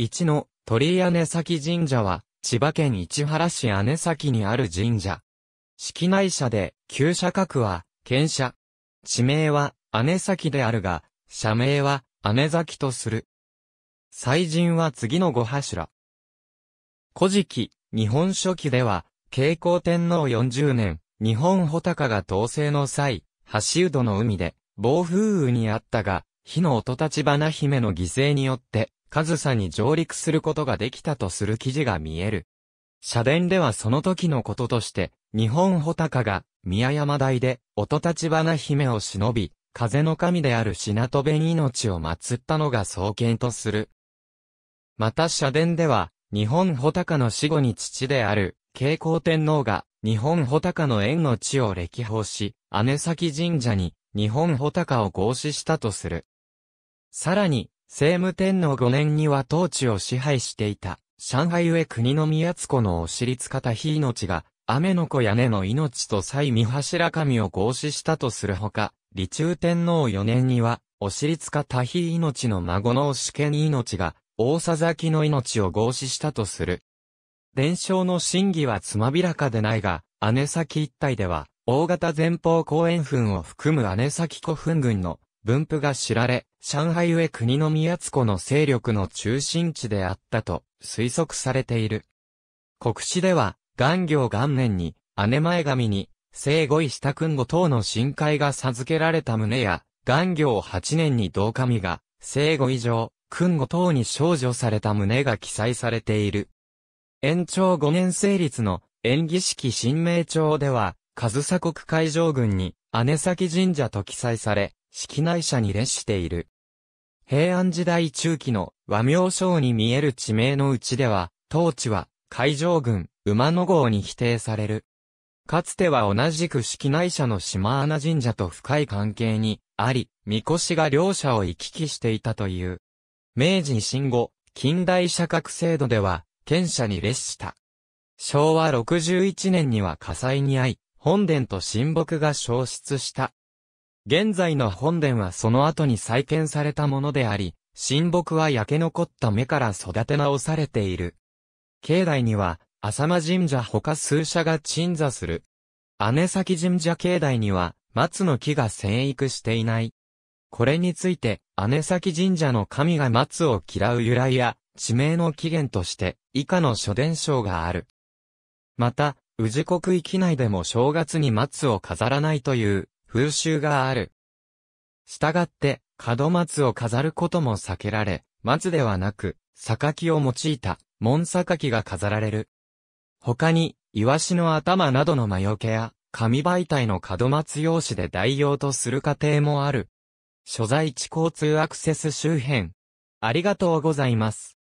1の鳥居姉崎神社は、千葉県市原市姉崎にある神社。式内社で、旧社格は、県社。地名は、姉崎であるが、社名は、姉崎とする。祭神は次の五柱。古事記、日本書紀では、慶光天皇40年、日本穂高が統制の際、橋うどの海で、暴風雨にあったが、火の音立花姫の犠牲によって、上サに上陸することができたとする記事が見える。社殿ではその時のこととして、日本穂高が、宮山台で、音立花姫を忍び、風の神である品戸弁命を祀ったのが創建とする。また社殿では、日本穂高の死後に父である、慶光天皇が、日本穂高の縁の地を歴訪し、姉崎神社に、日本穂高を合祀したとする。さらに、聖武天皇5年には統治を支配していた、上海上国の宮津子のお尻塚多た日命が、雨の子屋根の命と再三柱神を合祀したとするほか、李中天皇4年には、お尻塚多た日命の孫のおしけ命が、大佐崎の命を合祀したとする。伝承の真偽はつまびらかでないが、姉崎一帯では、大型前方後円墳を含む姉崎古墳群の分布が知られ、上海上国の宮津湖の勢力の中心地であったと推測されている。国史では、元行元年に、姉前神に、聖五位下君後等の深海が授けられた旨や、元行八年に道神が、聖五以上、君後等に少女された旨が記載されている。延長5年成立の演技式新名帳では、上総国海上軍に姉崎神社と記載され、式内社に列している。平安時代中期の和名称に見える地名のうちでは、当地は海上軍、馬野号に否定される。かつては同じく式内社の島穴神社と深い関係にあり、神輿が両者を行き来していたという。明治維新後、近代社格制度では、県社に列した。昭和61年には火災に遭い、本殿と神木が消失した。現在の本殿はその後に再建されたものであり、神木は焼け残った目から育て直されている。境内には、浅間神社他数社が鎮座する。姉崎神社境内には、松の木が生育していない。これについて、姉崎神社の神が松を嫌う由来や、地名の起源として、以下の諸伝承がある。また、宇治国域内でも正月に松を飾らないという風習がある。したがって、門松を飾ることも避けられ、松ではなく、榊を用いた、門榊が飾られる。他に、イワシの頭などの魔除けや、紙媒体の門松用紙で代用とする過程もある。所在地交通アクセス周辺。ありがとうございます。